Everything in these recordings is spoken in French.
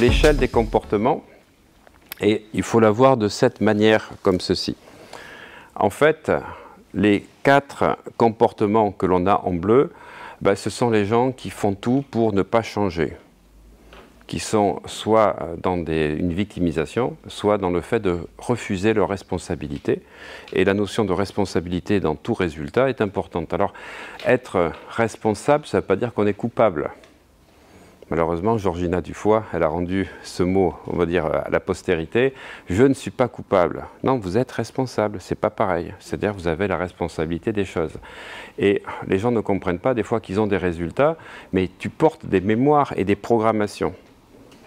l'échelle des comportements et il faut la voir de cette manière, comme ceci. En fait, les quatre comportements que l'on a en bleu, ben, ce sont les gens qui font tout pour ne pas changer, qui sont soit dans une victimisation, soit dans le fait de refuser leur responsabilité. Et la notion de responsabilité dans tout résultat est importante. Alors, être responsable, ça ne veut pas dire qu'on est coupable. Malheureusement, Georgina Dufoy, elle a rendu ce mot, on va dire, à la postérité. Je ne suis pas coupable. Non, vous êtes responsable. C'est pas pareil. C'est-à-dire, vous avez la responsabilité des choses. Et les gens ne comprennent pas des fois qu'ils ont des résultats, mais tu portes des mémoires et des programmations.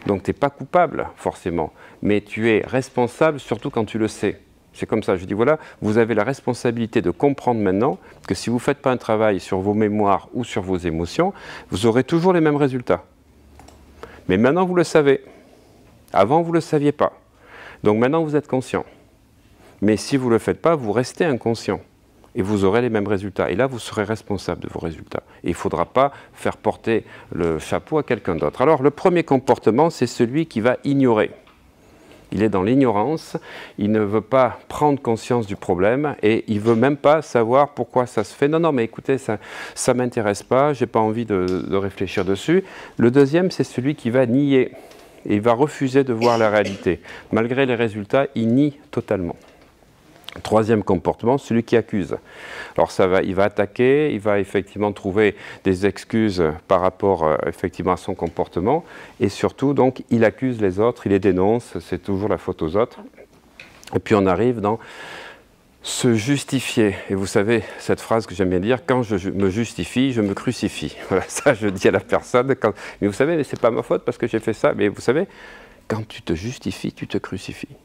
Donc, tu n'es pas coupable, forcément. Mais tu es responsable, surtout quand tu le sais. C'est comme ça. Je dis voilà, vous avez la responsabilité de comprendre maintenant que si vous ne faites pas un travail sur vos mémoires ou sur vos émotions, vous aurez toujours les mêmes résultats. Mais maintenant, vous le savez. Avant, vous ne le saviez pas. Donc maintenant, vous êtes conscient. Mais si vous ne le faites pas, vous restez inconscient. Et vous aurez les mêmes résultats. Et là, vous serez responsable de vos résultats. il ne faudra pas faire porter le chapeau à quelqu'un d'autre. Alors, le premier comportement, c'est celui qui va ignorer il est dans l'ignorance, il ne veut pas prendre conscience du problème et il veut même pas savoir pourquoi ça se fait. Non, non, mais écoutez, ça ne m'intéresse pas, je n'ai pas envie de, de réfléchir dessus. Le deuxième, c'est celui qui va nier et il va refuser de voir la réalité. Malgré les résultats, il nie totalement. Troisième comportement, celui qui accuse. Alors ça va, il va attaquer, il va effectivement trouver des excuses par rapport euh, effectivement à son comportement, et surtout donc il accuse les autres, il les dénonce, c'est toujours la faute aux autres. Et puis on arrive dans se justifier. Et vous savez, cette phrase que j'aime bien dire, quand je me justifie, je me crucifie. Voilà, ça je dis à la personne. Mais vous savez, c'est pas ma faute parce que j'ai fait ça. Mais vous savez, quand tu te justifies, tu te crucifies.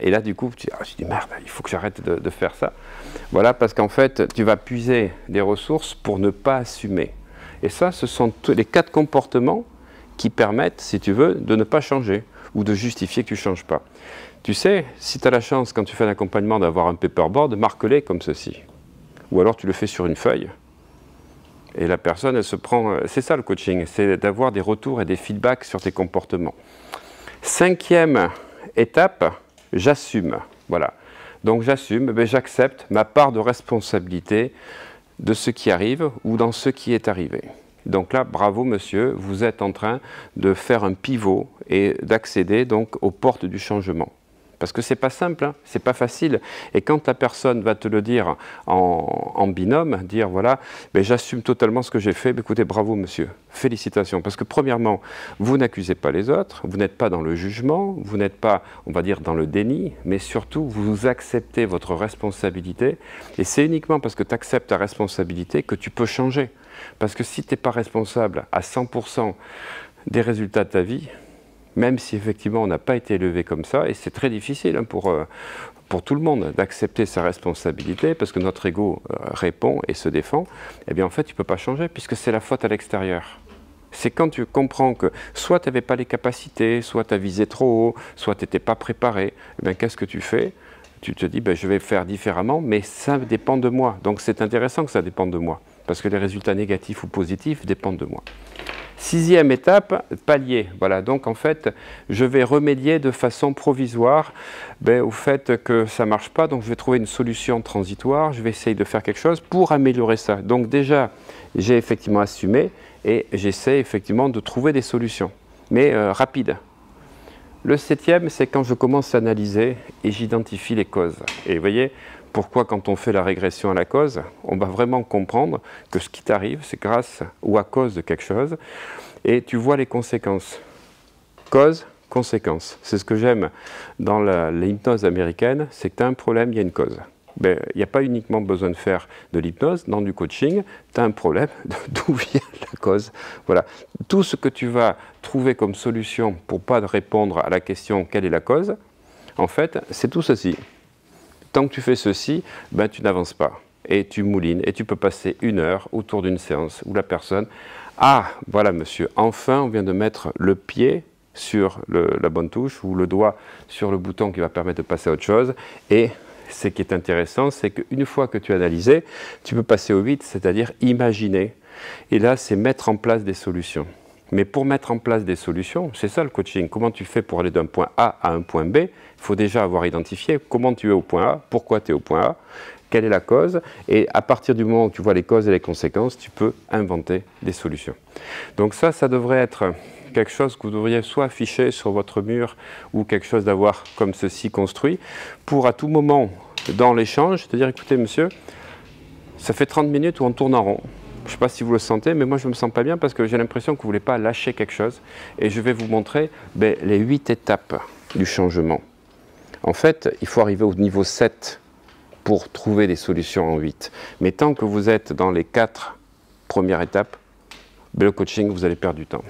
Et là, du coup, tu dis, ah, dis merde, il faut que j'arrête de, de, faire ça. Voilà, parce qu'en fait, tu vas puiser des ressources pour ne pas assumer. Et ça, ce sont les quatre comportements qui permettent, si tu veux, de ne pas changer ou de justifier que tu ne changes pas. Tu sais, si tu as la chance, quand tu fais un accompagnement, d'avoir un paperboard, marque-les comme ceci. Ou alors tu le fais sur une feuille. Et la personne, elle se prend. Euh, c'est ça le coaching, c'est d'avoir des retours et des feedbacks sur tes comportements. Cinquième étape, j'assume. Voilà. Donc j'assume, mais j'accepte ma part de responsabilité de ce qui arrive ou dans ce qui est arrivé. Donc là, bravo monsieur, vous êtes en train de faire un pivot et d'accéder donc aux portes du changement parce que c'est pas simple, hein, c'est pas facile. Et quand la personne va te le dire en, binôme, dire voilà, mais ben, j'assume totalement ce que j'ai fait, ben, écoutez, bravo monsieur, félicitations, parce que premièrement, vous n'accusez pas les autres, vous n'êtes pas dans le jugement, vous n'êtes pas, on va dire, dans le déni, mais surtout, vous acceptez votre responsabilité, et c'est uniquement parce que tu acceptes ta responsabilité que tu peux changer. Parce que si tu n'es pas responsable à 100% des résultats de ta vie, même si effectivement on n'a pas été élevé comme ça, et c'est très difficile hein, euh, pour, tout le monde d'accepter sa responsabilité, parce que notre ego euh, répond et se défend, eh bien en fait tu ne peux pas changer, puisque c'est la faute à l'extérieur. C'est quand tu comprends que soit tu n'avais pas les capacités, soit tu as visé trop haut, soit tu n'étais pas préparé, eh qu'est-ce que tu fais tu te dis, ben, je vais faire différemment, mais ça dépend de moi. Donc c'est intéressant que ça dépende de moi, parce que les résultats négatifs ou positifs dépendent de moi. Sixième étape, palier. Voilà, donc en fait, je vais remédier de façon provisoire ben, au fait que ça ne marche pas, donc je vais trouver une solution transitoire, je vais essayer de faire quelque chose pour améliorer ça. Donc déjà, j'ai effectivement assumé et j'essaie effectivement de trouver des solutions, mais euh, rapides. Le septième, c'est quand je commence à analyser et j'identifie les causes. Et vous voyez, pourquoi quand on fait la régression à la cause, on va vraiment comprendre que ce qui t'arrive, c'est grâce ou à cause de quelque chose, et tu vois les conséquences. Cause, conséquence. C'est ce que j'aime dans l'hypnose américaine, c'est que tu as un problème, il y a une cause. Ben, il n'y a pas uniquement besoin de faire de l'hypnose, dans du coaching, tu as un problème, d'où vient la cause. Voilà. Tout ce que tu vas trouver comme solution pour pas répondre à la question quelle est la cause, en fait, c'est tout ceci tant que tu fais ceci, ben, tu n'avances pas. Et tu moulines, et tu peux passer une heure autour d'une séance où la personne, ah, voilà monsieur, enfin on vient de mettre le pied sur la bonne touche ou le doigt sur le bouton qui va permettre de passer à autre chose. Et ce qui est intéressant, c'est qu'une fois que tu as analysé, tu peux passer au 8, c'est-à-dire imaginer. Et là, c'est mettre en place des solutions. Mais pour mettre en place des solutions, c'est ça le coaching. Comment tu fais pour aller d'un point A à un point B Il faut déjà avoir identifié comment tu es au point A, pourquoi tu es au point A, quelle est la cause. Et à partir du moment où tu vois les causes et les conséquences, tu peux inventer des solutions. Donc ça, ça devrait être quelque chose que vous devriez soit afficher sur votre mur ou quelque chose d'avoir comme ceci construit pour à tout moment dans l'échange te dire écoutez monsieur, ça fait 30 minutes où on tourne en rond. Je ne sais pas si vous le sentez, mais moi je ne me sens pas bien parce que j'ai l'impression que vous ne voulez pas lâcher quelque chose. Et je vais vous montrer ben, les 8 étapes du changement. En fait, il faut arriver au niveau 7 pour trouver des solutions en 8. Mais tant que vous êtes dans les 4 premières étapes, ben, le coaching, vous allez perdre du temps.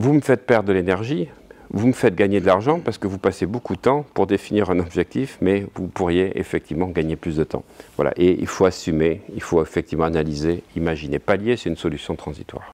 Vous me faites perdre de l'énergie vous me faites gagner de l'argent parce que vous passez beaucoup de temps pour définir un objectif, mais vous pourriez effectivement gagner plus de temps. Voilà, et il faut assumer, il faut effectivement analyser, imaginer. Pallier, c'est une solution transitoire.